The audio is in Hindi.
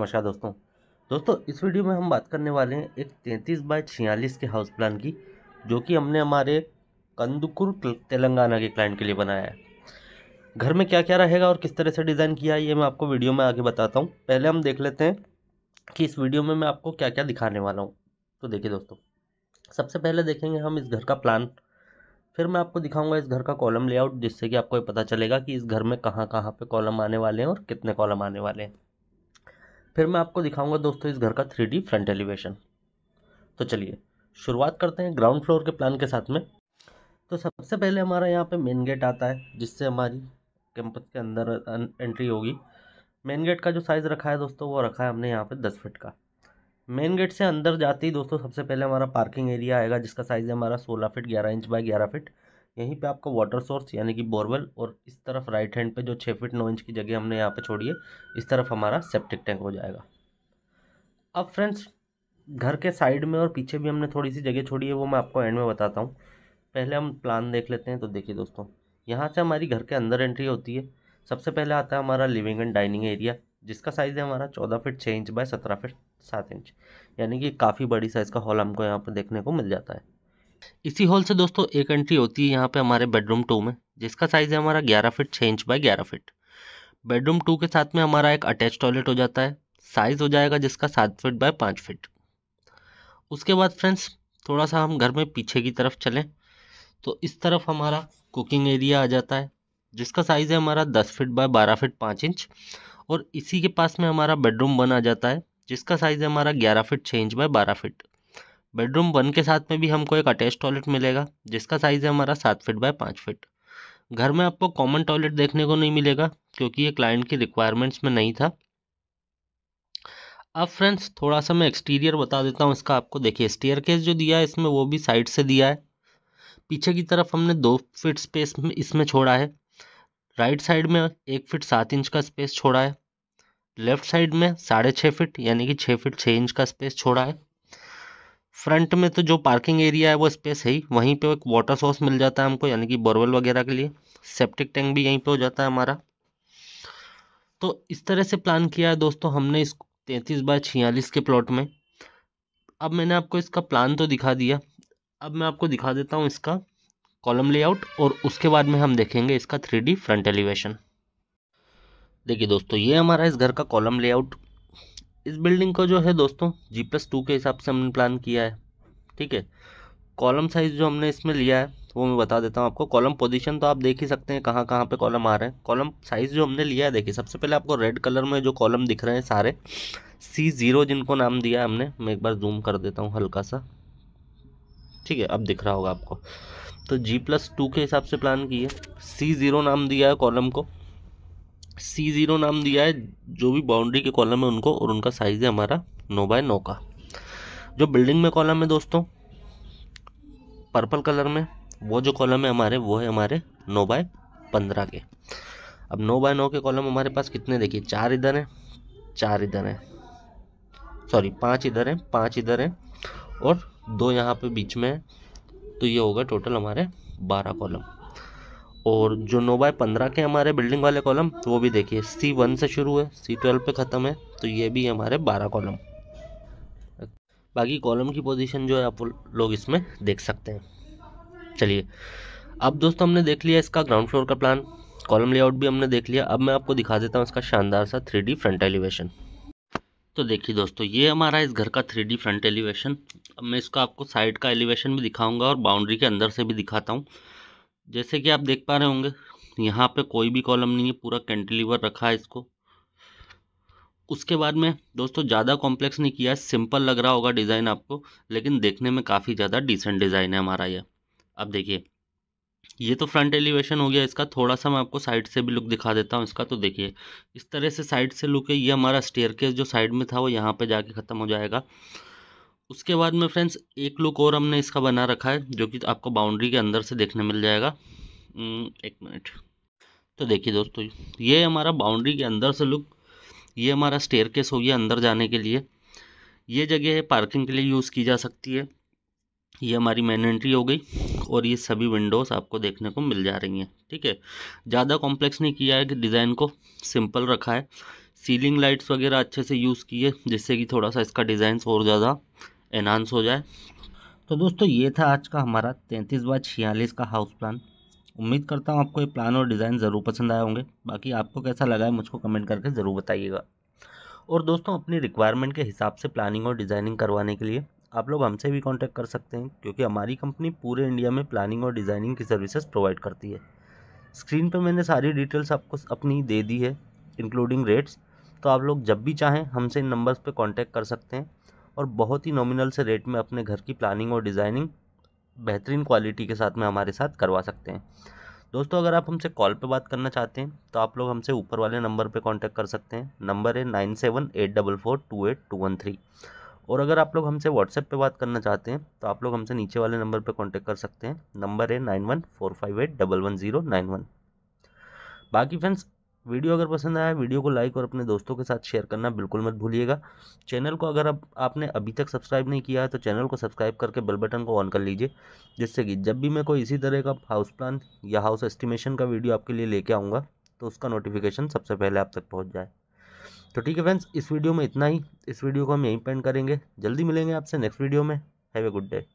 नमस्कार दोस्तों दोस्तों इस वीडियो में हम बात करने वाले हैं एक तैंतीस बाय छियालीस के हाउस प्लान की जो कि हमने हमारे कंदुकुर तेलंगाना के क्लाइंट के लिए बनाया है घर में क्या क्या रहेगा और किस तरह से डिज़ाइन किया है ये मैं आपको वीडियो में आगे बताता हूँ पहले हम देख लेते हैं कि इस वीडियो में मैं आपको क्या क्या दिखाने वाला हूँ तो देखिए दोस्तों सबसे पहले देखेंगे हम इस घर का प्लान फिर मैं आपको दिखाऊंगा इस घर का कॉलम लेआउट जिससे कि आपको पता चलेगा कि इस घर में कहाँ कहाँ पे कॉलम आने वाले हैं और कितने कॉलम आने वाले हैं फिर मैं आपको दिखाऊंगा दोस्तों इस घर का थ्री फ्रंट एलिवेशन तो चलिए शुरुआत करते हैं ग्राउंड फ्लोर के प्लान के साथ में तो सबसे पहले हमारा यहाँ पे मेन गेट आता है जिससे हमारी कैंपस के अंदर एंट्री अं, होगी मेन गेट का जो साइज़ रखा है दोस्तों वो रखा है हमने यहाँ पे दस फीट का मेन गेट से अंदर जाते ही दोस्तों सबसे पहले हमारा पार्किंग एरिया आएगा जिसका साइज़ है हमारा सोलह फीट ग्यारह इंच बाई ग्यारह फीट यहीं पे आपका वाटर सोर्स यानी कि बोरवेल और इस तरफ राइट हैंड पे जो छः फिट नौ इंच की जगह हमने यहाँ पे छोड़ी है इस तरफ हमारा सेप्टिक टैंक हो जाएगा अब फ्रेंड्स घर के साइड में और पीछे भी हमने थोड़ी सी जगह छोड़ी है वो मैं आपको एंड में बताता हूँ पहले हम प्लान देख लेते हैं तो देखिए दोस्तों यहाँ से हमारी घर के अंदर एंट्री होती है सबसे पहले आता है हमारा लिविंग एंड डाइनिंग एरिया जिसका साइज़ है हमारा चौदह फिट छः इंच बाय सत्रह फिट सात इंच यानी कि काफ़ी बड़ी साइज़ का हॉल हमको यहाँ पर देखने को मिल जाता है इसी हॉल से दोस्तों एक एंट्री होती है यहाँ पे हमारे बेडरूम टू में जिसका साइज़ है हमारा ग्यारह फिट छः इंच बाय ग्यारह फिट बेडरूम टू के साथ में हमारा एक अटैच टॉयलेट हो जाता है साइज़ हो जाएगा जिसका सात फिट बाय पाँच फिट उसके बाद फ्रेंड्स थोड़ा सा हम घर में पीछे की तरफ चलें तो इस तरफ हमारा कुकिंग एरिया आ जाता है जिसका साइज़ है हमारा दस फिट बाय बारह फिट पाँच इंच और इसी के पास में हमारा बेडरूम बन आ जाता है जिसका साइज़ है हमारा ग्यारह फिट छः इंच बाय बारह फिट बेडरूम वन के साथ में भी हमको एक अटैच टॉयलेट मिलेगा जिसका साइज़ है हमारा सात फिट बाय पाँच फिट घर में आपको कॉमन टॉयलेट देखने को नहीं मिलेगा क्योंकि ये क्लाइंट की रिक्वायरमेंट्स में नहीं था अब फ्रेंड्स थोड़ा सा मैं एक्सटीरियर बता देता हूँ इसका आपको देखिए स्टेयर केस जो दिया है इसमें वो भी साइड से दिया है पीछे की तरफ हमने दो फिट स्पेस में इसमें छोड़ा है राइट साइड में एक फिट सात इंच का स्पेस छोड़ा है लेफ्ट साइड में साढ़े छः फिट यानी कि छः फिट छः इंच का स्पेस छोड़ा है फ्रंट में तो जो पार्किंग एरिया है वो स्पेस है ही वहीं पे एक वाटर सोर्स मिल जाता है हमको यानी कि बोरवेल वगैरह के लिए सेप्टिक टैंक भी यहीं पे हो जाता है हमारा तो इस तरह से प्लान किया है दोस्तों हमने इस तैंतीस बाय छियालीस के प्लॉट में अब मैंने आपको इसका प्लान तो दिखा दिया अब मैं आपको दिखा देता हूँ इसका कॉलम लेआउट और उसके बाद में हम देखेंगे इसका थ्री फ्रंट एलिवेशन देखिए दोस्तों ये हमारा इस घर का कॉलम लेआउट इस बिल्डिंग को जो है दोस्तों जी प्लस टू के हिसाब से हमने प्लान किया है ठीक है कॉलम साइज़ जो हमने इसमें लिया है वो मैं बता देता हूँ आपको कॉलम पोजीशन तो आप देख ही सकते हैं कहाँ कहाँ पे कॉलम आ रहे हैं कॉलम साइज़ जो हमने लिया है देखिए सबसे पहले आपको रेड कलर में जो कॉलम दिख रहे हैं सारे सी ज़ीरो जिनको नाम दिया है हमने मैं एक बार जूम कर देता हूँ हल्का सा ठीक है अब दिख रहा होगा आपको तो जी प्लस टू के हिसाब से प्लान किए सी ज़ीरो नाम दिया है कॉलम को सी ज़ीरो नाम दिया है जो भी बाउंड्री के कॉलम है उनको और उनका साइज़ है हमारा नौ बाय नौ का जो बिल्डिंग में कॉलम है दोस्तों पर्पल कलर में वो जो कॉलम है हमारे वो है हमारे नौ बाय पंद्रह के अब नौ बाय नौ के कॉलम हमारे पास कितने देखिए चार इधर हैं चार इधर हैं सॉरी पांच इधर हैं पांच इधर हैं और दो यहाँ पे बीच में है तो ये होगा टोटल हमारे बारह कॉलम और जो नो बाय पंद्रह के हमारे बिल्डिंग वाले कॉलम वो भी देखिए सी वन से शुरू है सी ट्वेल्व पे ख़त्म है तो ये भी हमारे बारह कॉलम बाकी कॉलम की पोजीशन जो है आप लोग इसमें देख सकते हैं चलिए अब दोस्तों हमने देख लिया इसका ग्राउंड फ्लोर का प्लान कॉलम लेआउट भी हमने देख लिया अब मैं आपको दिखा देता हूँ इसका शानदार सा थ्री डी फ्रंट एलिवेशन तो देखिए दोस्तों ये हमारा इस घर का थ्री डी फ्रंट एलिवेशन अब मैं इसका आपको साइड का एलिवेशन भी दिखाऊंगा और बाउंड्री के अंदर से भी दिखाता हूँ जैसे कि आप देख पा रहे होंगे यहाँ पे कोई भी कॉलम नहीं है पूरा कैंटिलीवर रखा है इसको उसके बाद में दोस्तों ज़्यादा कॉम्प्लेक्स नहीं किया सिंपल लग रहा होगा डिज़ाइन आपको लेकिन देखने में काफ़ी ज़्यादा डिसेंट डिज़ाइन है हमारा यह अब देखिए ये तो फ्रंट एलिवेशन हो गया इसका थोड़ा सा मैं आपको साइड से भी लुक दिखा देता हूँ इसका तो देखिए इस तरह से साइड से लुक है ये हमारा स्टेयर जो साइड में था वो यहाँ पर जाके ख़त्म हो जाएगा उसके बाद में फ्रेंड्स एक लुक और हमने इसका बना रखा है जो कि आपको बाउंड्री के अंदर से देखने मिल जाएगा हम्म, एक मिनट तो देखिए दोस्तों ये हमारा बाउंड्री के अंदर से लुक ये हमारा स्टेयर केस हो गया अंदर जाने के लिए ये जगह है पार्किंग के लिए यूज़ की जा सकती है ये हमारी मेन एंट्री हो गई और ये सभी विंडोज़ आपको देखने को मिल जा रही हैं ठीक है ज़्यादा कॉम्प्लेक्स नहीं किया है कि डिज़ाइन को सिंपल रखा है सीलिंग लाइट्स वगैरह अच्छे से यूज़ किए जिससे कि थोड़ा सा इसका डिज़ाइन और ज़्यादा एनहांस हो जाए तो दोस्तों ये था आज का हमारा तैंतीस बाय छियालीस का हाउस प्लान उम्मीद करता हूँ आपको ये प्लान और डिज़ाइन ज़रूर पसंद आए होंगे बाकी आपको कैसा लगा है मुझको कमेंट करके ज़रूर बताइएगा और दोस्तों अपनी रिक्वायरमेंट के हिसाब से प्लानिंग और डिज़ाइनिंग करवाने के लिए आप लोग हमसे भी कांटेक्ट कर सकते हैं क्योंकि हमारी कंपनी पूरे इंडिया में प्लानिंग और डिज़ाइनिंग की सर्विसेज प्रोवाइड करती है स्क्रीन पर मैंने सारी डिटेल्स आपको अपनी दे दी है इंक्लूडिंग रेट्स तो आप लोग जब भी चाहें हमसे इन नंबर्स पर कॉन्टैक्ट कर सकते हैं और बहुत ही नॉमिनल से रेट में अपने घर की प्लानिंग और डिज़ाइनिंग बेहतरीन क्वालिटी के साथ में हमारे साथ करवा सकते हैं दोस्तों अगर आप हमसे कॉल पे बात करना चाहते हैं तो आप लोग हमसे ऊपर वाले नंबर पे कांटेक्ट कर सकते हैं नंबर है nine seven eight double four two eight two one three और अगर आप लोग हमसे व्हाट्सएप पे बात करना चाहते हैं तो आप लोग हमसे नीचे वाले नंबर पे कांटेक्ट कर सकते हैं नंबर है nine one four five eight double one zero nine one बाकी फ्रेंड्स वीडियो अगर पसंद आया वीडियो को लाइक और अपने दोस्तों के साथ शेयर करना बिल्कुल मत भूलिएगा चैनल को अगर आप, आपने अभी तक सब्सक्राइब नहीं किया है तो चैनल को सब्सक्राइब करके बेल बटन को ऑन कर लीजिए जिससे कि जब भी मैं कोई इसी तरह का हाउस प्लान या हाउस एस्टिमेशन का वीडियो आपके लिए लेके आऊँगा तो उसका नोटिफिकेशन सबसे पहले आप तक पहुँच जाए तो ठीक है फ्रेंड्स इस वीडियो में इतना ही इस वीडियो को हम यहीं पेंड करेंगे जल्दी मिलेंगे आपसे नेक्स्ट वीडियो में हैव ए गुड डे